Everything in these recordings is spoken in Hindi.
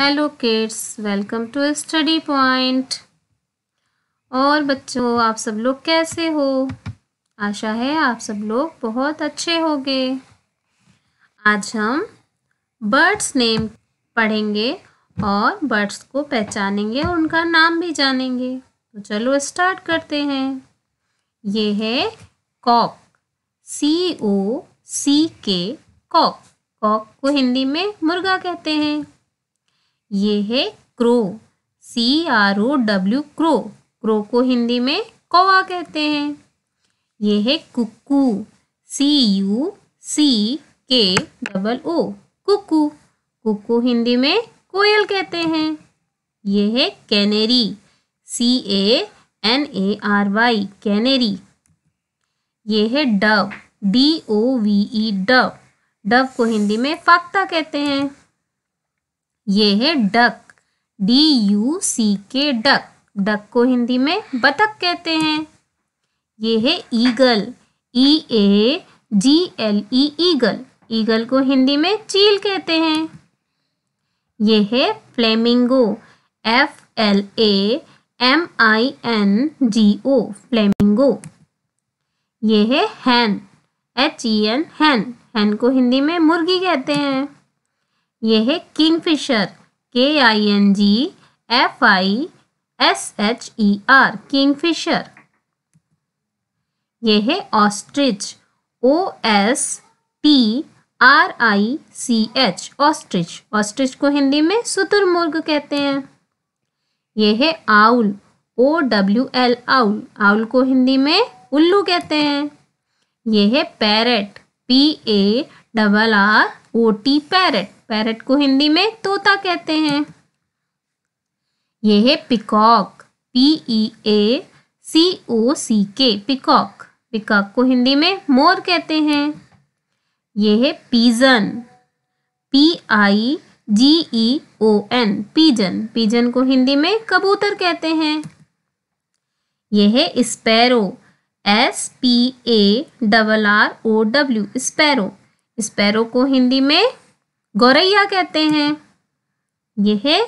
hello kids welcome to study point और बच्चों आप सब लोग कैसे हो आशा है आप सब लोग बहुत अच्छे होंगे आज हम बर्ड्स नेम पढ़ेंगे और बर्ड्स को पहचानेंगे और उनका नाम भी जानेंगे तो चलो स्टार्ट करते हैं ये है कॉक सी ओ सी के कॉक कॉक को हिंदी में मुर्गा कहते हैं ये है crow C R O W crow crow को हिंदी में कौवा कहते हैं ये है कुकू सी U C K double O cuckoo cuckoo Hindi में कोयल कहते हैं ये है canary C A N A R Y canary ये है dove D O V E dove dove को हिंदी में फाख्ता कहते हैं ये है duck D you C K duck duck को हिंदी में बतख कहते हैं ये है eagle E A G L E eagle eagle को हिंदी में चील कहते हैं ये है flamingo F L A M I N G O flamingo ये है हैन एच ई एन हैन हैन को हिंदी में मुर्गी कहते हैं ये है kingfisher K I N G F I S H E R kingfisher ये है ostrich O S T R I C H ostrich ostrich को हिंदी में सुतुरमुर्ग कहते हैं ये है owl O W L owl owl को हिंदी में उल्लू कहते हैं ये है parrot P A double R O T parrot parrot को हिंदी में तोता कहते हैं यह है पिकॉक पी ई ए सी ओ सी के पिकॉक पिकॉक को हिंदी में मोर कहते हैं यह है pigeon P I G E O N pigeon pigeon को हिंदी में कबूतर कहते हैं यह है sparrow S P A double R O W sparrow sparrow को हिंदी में गौरैया कहते हैं यह है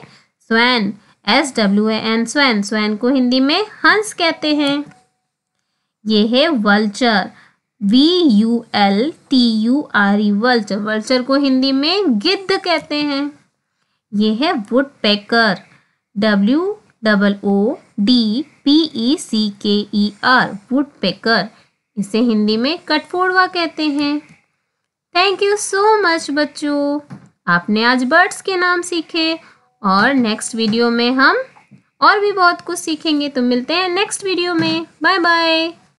swan S W N swan swan को हिंदी में हंस कहते हैं ये है vulture V U L T U R E vulture vulture को हिंदी में गिद्ध कहते हैं ये है woodpecker W double O D P E e C K E e R woodpecker इसे हिंदी में कटफोड़वा कहते हैं थैंक यू सो मच बच्चों आपने आज बर्ड्स के नाम सीखे और नेक्स्ट वीडियो में हम और भी बहुत कुछ सीखेंगे तो मिलते हैं नेक्स्ट वीडियो में बाय बाय